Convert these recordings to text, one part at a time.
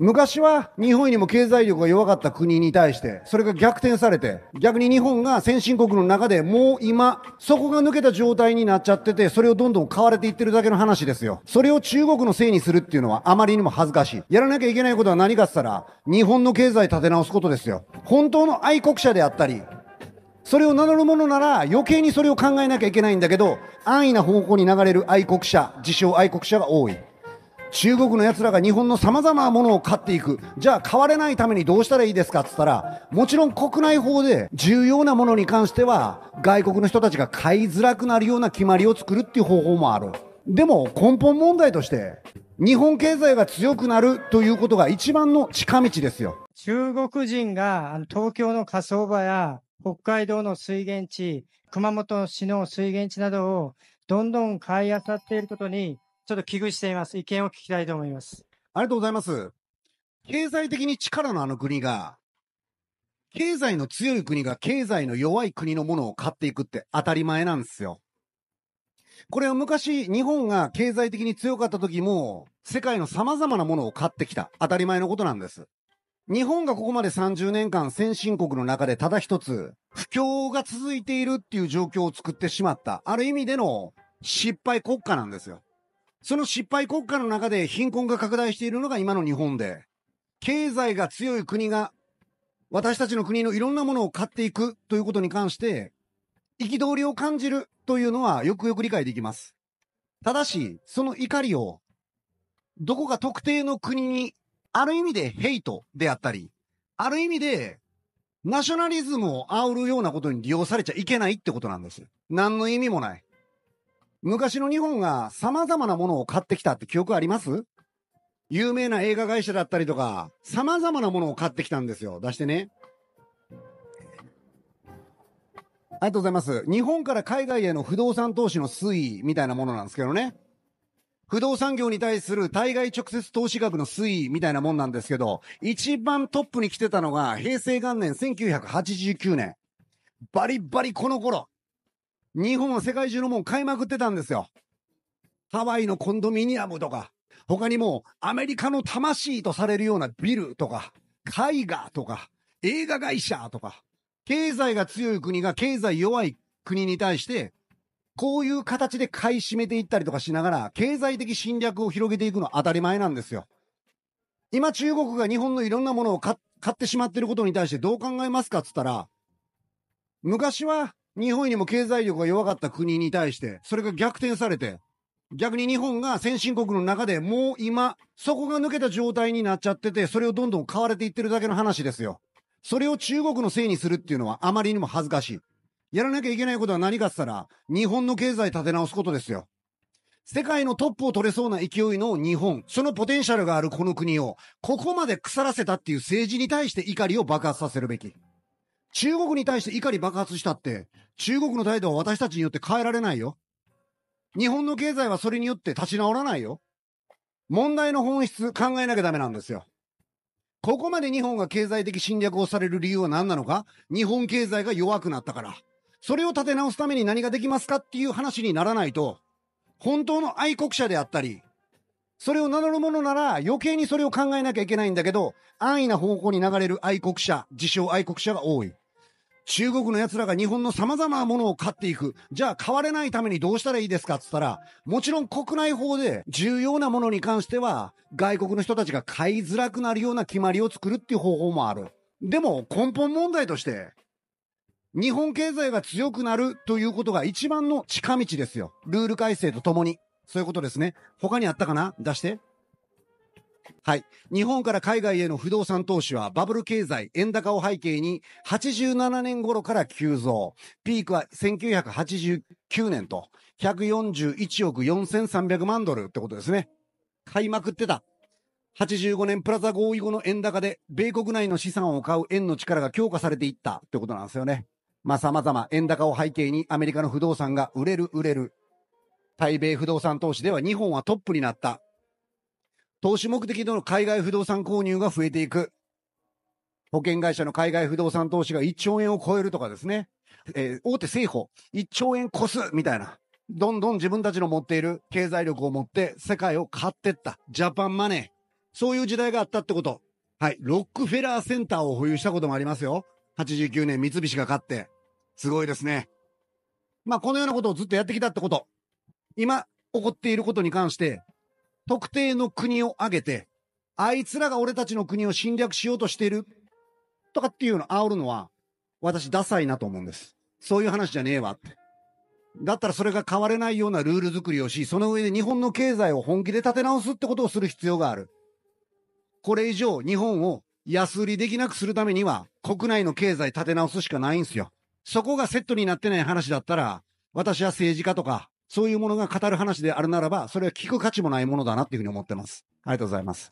昔は日本よりも経済力が弱かった国に対して、それが逆転されて、逆に日本が先進国の中でもう今、そこが抜けた状態になっちゃってて、それをどんどん買われていってるだけの話ですよ。それを中国のせいにするっていうのはあまりにも恥ずかしい。やらなきゃいけないことは何かって言ったら、日本の経済立て直すことですよ。本当の愛国者であったり、それを名乗るものなら余計にそれを考えなきゃいけないんだけど、安易な方向に流れる愛国者、自称愛国者が多い。中国のやつらが日本のさまざまなものを買っていくじゃあ買われないためにどうしたらいいですかっつったらもちろん国内法で重要なものに関しては外国の人たちが買いづらくなるような決まりを作るっていう方法もあるでも根本問題として日本経済が強くなるということが一番の近道ですよ中国人が東京の火葬場や北海道の水源地熊本市の水源地などをどんどん買い漁っていることにちょっと危惧しています。意見を聞きたいと思います。ありがとうございます。経済的に力のあの国が、経済の強い国が経済の弱い国のものを買っていくって当たり前なんですよ。これは昔日本が経済的に強かった時も世界の様々なものを買ってきた当たり前のことなんです。日本がここまで30年間先進国の中でただ一つ不況が続いているっていう状況を作ってしまったある意味での失敗国家なんですよ。その失敗国家の中で貧困が拡大しているのが今の日本で、経済が強い国が私たちの国のいろんなものを買っていくということに関して、憤りを感じるというのはよくよく理解できます。ただし、その怒りを、どこか特定の国に、ある意味でヘイトであったり、ある意味で、ナショナリズムを煽るようなことに利用されちゃいけないってことなんです。何の意味もない。昔の日本が様々なものを買ってきたって記憶あります有名な映画会社だったりとか、様々なものを買ってきたんですよ。出してね。ありがとうございます。日本から海外への不動産投資の推移みたいなものなんですけどね。不動産業に対する対外直接投資額の推移みたいなもんなんですけど、一番トップに来てたのが平成元年1989年。バリバリこの頃、日本は世界中のもん買いまくってたんですよ。ハワイのコンドミニアムとか、他にもアメリカの魂とされるようなビルとか、絵画とか、映画会社とか、経済が強い国が経済弱い国に対して、こういう形で買い占めていったりとかしながら、経済的侵略を広げていくのは当たり前なんですよ。今中国が日本のいろんなものを買ってしまってることに対してどう考えますかっつったら、昔は日本にも経済力が弱かった国に対して、それが逆転されて、逆に日本が先進国の中でもう今、そこが抜けた状態になっちゃってて、それをどんどん買われていってるだけの話ですよ。それを中国のせいにするっていうのはあまりにも恥ずかしい。やらなきゃいけないことは何かっつったら、日本の経済立て直すことですよ。世界のトップを取れそうな勢いの日本、そのポテンシャルがあるこの国を、ここまで腐らせたっていう政治に対して怒りを爆発させるべき。中国に対して怒り爆発したって、中国の態度は私たちによって変えられないよ。日本の経済はそれによって立ち直らないよ。問題の本質考えなきゃダメなんですよ。ここまで日本が経済的侵略をされる理由は何なのか日本経済が弱くなったから。それを立て直すために何ができますかっていう話にならないと、本当の愛国者であったり、それを名乗る者なら余計にそれを考えなきゃいけないんだけど、安易な方向に流れる愛国者、自称愛国者が多い。中国の奴らが日本の様々なものを買っていく。じゃあ買われないためにどうしたらいいですかっつったら、もちろん国内法で重要なものに関しては、外国の人たちが買いづらくなるような決まりを作るっていう方法もある。でも根本問題として、日本経済が強くなるということが一番の近道ですよ。ルール改正とともに。そういうことですね。他にあったかな出して。はい。日本から海外への不動産投資はバブル経済、円高を背景に87年頃から急増。ピークは1989年と141億4300万ドルってことですね。買いまくってた。85年プラザ合意後の円高で、米国内の資産を買う円の力が強化されていったってことなんですよね。まあ、様々円高を背景にアメリカの不動産が売れる売れる。対米不動産投資では日本はトップになった。投資目的での海外不動産購入が増えていく。保険会社の海外不動産投資が1兆円を超えるとかですね。えー、大手製法、1兆円越すみたいな。どんどん自分たちの持っている経済力を持って世界を買ってった。ジャパンマネー。そういう時代があったってこと。はい。ロックフェラーセンターを保有したこともありますよ。89年三菱が勝って。すごいですね。まあ、このようなことをずっとやってきたってこと。今、起こっていることに関して、特定の国を挙げて、あいつらが俺たちの国を侵略しようとしているとかっていうのを煽るのは、私ダサいなと思うんです。そういう話じゃねえわって。だったらそれが変われないようなルール作りをし、その上で日本の経済を本気で立て直すってことをする必要がある。これ以上日本を安売りできなくするためには国内の経済立て直すしかないんですよ。そこがセットになってない話だったら、私は政治家とかそういうものが語る話であるならば、それは聞く価値もないものだなっていうふうに思ってます。ありがとうございます。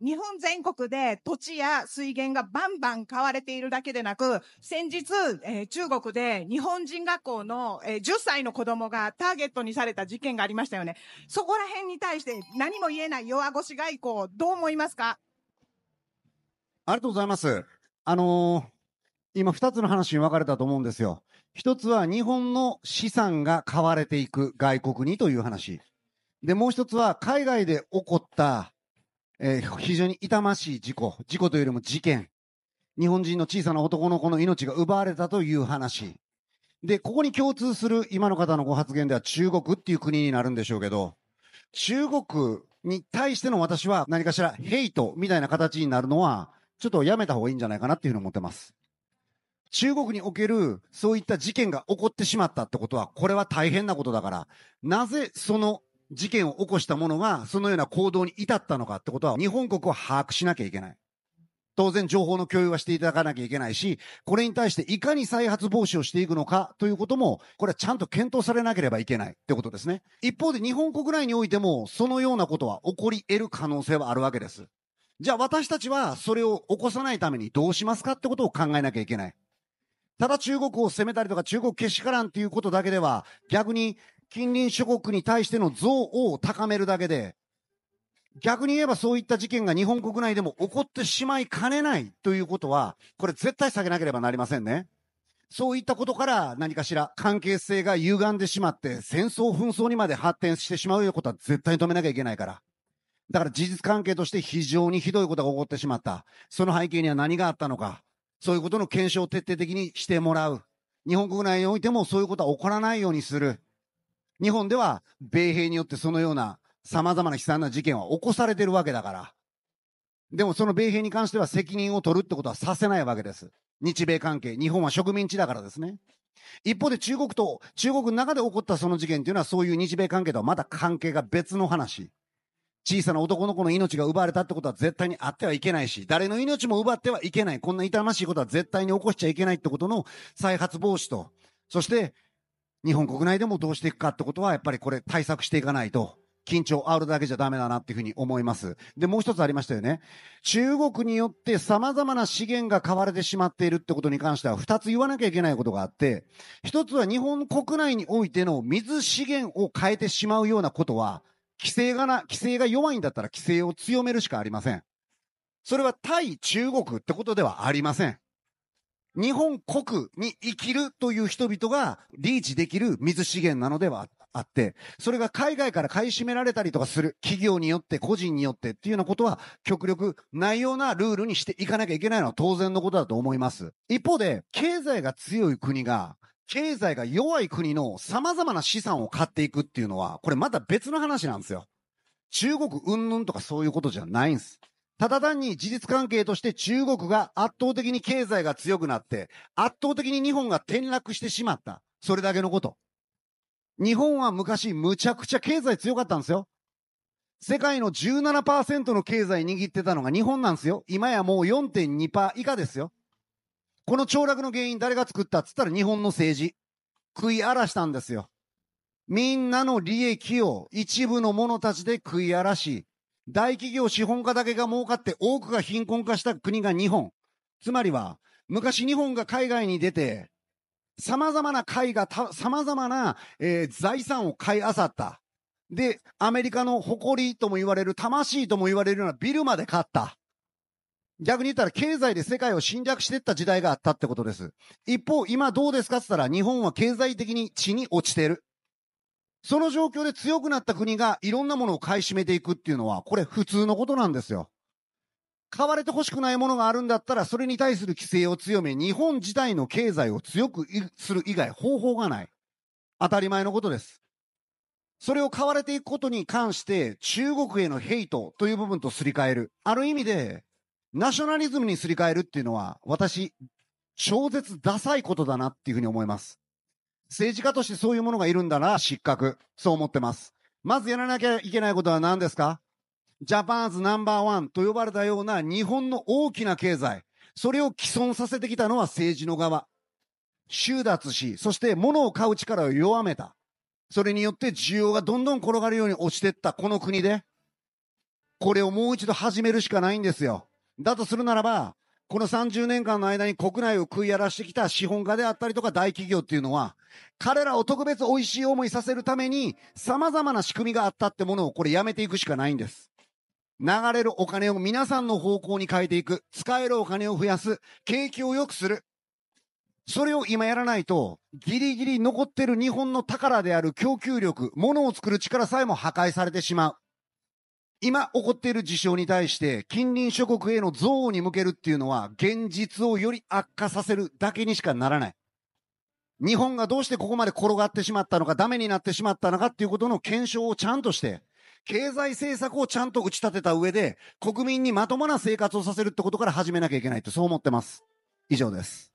日本全国で土地や水源がバンバン買われているだけでなく、先日、えー、中国で日本人学校の、えー、10歳の子供がターゲットにされた事件がありましたよね。そこら辺に対して何も言えない弱腰外交、どう思いますかありがとうございます。あのー、今2つの話に分かれたと思うんですよ。一つは日本の資産が買われていく外国にという話。で、もう一つは海外で起こった、えー、非常に痛ましい事故、事故というよりも事件。日本人の小さな男の子の命が奪われたという話。で、ここに共通する今の方のご発言では中国っていう国になるんでしょうけど、中国に対しての私は何かしらヘイトみたいな形になるのは、ちょっとやめた方がいいんじゃないかなっていうふうに思ってます。中国におけるそういった事件が起こってしまったってことは、これは大変なことだから、なぜその事件を起こした者がそのような行動に至ったのかってことは、日本国は把握しなきゃいけない。当然情報の共有はしていただかなきゃいけないし、これに対していかに再発防止をしていくのかということも、これはちゃんと検討されなければいけないってことですね。一方で日本国内においても、そのようなことは起こり得る可能性はあるわけです。じゃあ私たちはそれを起こさないためにどうしますかってことを考えなきゃいけない。ただ中国を攻めたりとか中国けしからんっていうことだけでは、逆に近隣諸国に対しての憎悪を高めるだけで、逆に言えばそういった事件が日本国内でも起こってしまいかねないということは、これ絶対避けなければなりませんね。そういったことから何かしら関係性が歪んでしまって戦争紛争にまで発展してしまうようなことは絶対に止めなきゃいけないから。だから事実関係として非常にひどいことが起こってしまった。その背景には何があったのか。そういうことの検証を徹底的にしてもらう。日本国内においてもそういうことは起こらないようにする。日本では米兵によってそのような様々な悲惨な事件は起こされてるわけだから。でもその米兵に関しては責任を取るってことはさせないわけです。日米関係。日本は植民地だからですね。一方で中国と、中国の中で起こったその事件というのはそういう日米関係とはまた関係が別の話。小さな男の子の命が奪われたってことは絶対にあってはいけないし、誰の命も奪ってはいけない。こんな痛ましいことは絶対に起こしちゃいけないってことの再発防止と、そして、日本国内でもどうしていくかってことは、やっぱりこれ対策していかないと、緊張あるだけじゃダメだなっていうふうに思います。で、もう一つありましたよね。中国によって様々な資源が買われてしまっているってことに関しては、二つ言わなきゃいけないことがあって、一つは日本国内においての水資源を変えてしまうようなことは、規制がな、規制が弱いんだったら規制を強めるしかありません。それは対中国ってことではありません。日本国に生きるという人々がリーチできる水資源なのではあって、それが海外から買い占められたりとかする企業によって個人によってっていうようなことは極力ないようなルールにしていかなきゃいけないのは当然のことだと思います。一方で、経済が強い国が経済が弱い国の様々な資産を買っていくっていうのは、これまた別の話なんですよ。中国云々とかそういうことじゃないんです。ただ単に事実関係として中国が圧倒的に経済が強くなって、圧倒的に日本が転落してしまった。それだけのこと。日本は昔むちゃくちゃ経済強かったんですよ。世界の17%の経済握ってたのが日本なんですよ。今やもう4.2%以下ですよ。この凋落の原因誰が作ったっつったら日本の政治。食い荒らしたんですよ。みんなの利益を一部の者たちで食い荒らし、大企業資本家だけが儲かって多くが貧困化した国が日本。つまりは、昔日本が海外に出て、様々な海が様々な、えー、財産を買い漁った。で、アメリカの誇りとも言われる、魂とも言われるようなビルまで買った。逆に言ったら経済で世界を侵略していった時代があったってことです。一方、今どうですかって言ったら日本は経済的に地に落ちてる。その状況で強くなった国がいろんなものを買い占めていくっていうのは、これ普通のことなんですよ。買われて欲しくないものがあるんだったら、それに対する規制を強め、日本自体の経済を強くする以外方法がない。当たり前のことです。それを買われていくことに関して、中国へのヘイトという部分とすり替える。ある意味で、ナショナリズムにすり替えるっていうのは、私、超絶ダサいことだなっていうふうに思います。政治家としてそういうものがいるんだな、失格。そう思ってます。まずやらなきゃいけないことは何ですかジャパンズナンバーワンと呼ばれたような日本の大きな経済。それを既存させてきたのは政治の側。収奪し、そして物を買う力を弱めた。それによって需要がどんどん転がるように落ちてったこの国で、これをもう一度始めるしかないんですよ。だとするならば、この30年間の間に国内を食い荒らしてきた資本家であったりとか大企業っていうのは、彼らを特別美味しい思いさせるために、様々な仕組みがあったってものをこれやめていくしかないんです。流れるお金を皆さんの方向に変えていく。使えるお金を増やす。景気を良くする。それを今やらないと、ギリギリ残ってる日本の宝である供給力、物を作る力さえも破壊されてしまう。今起こっている事象に対して近隣諸国への憎悪に向けるっていうのは現実をより悪化させるだけにしかならない。日本がどうしてここまで転がってしまったのか、ダメになってしまったのかっていうことの検証をちゃんとして、経済政策をちゃんと打ち立てた上で、国民にまともな生活をさせるってことから始めなきゃいけないってそう思ってます。以上です。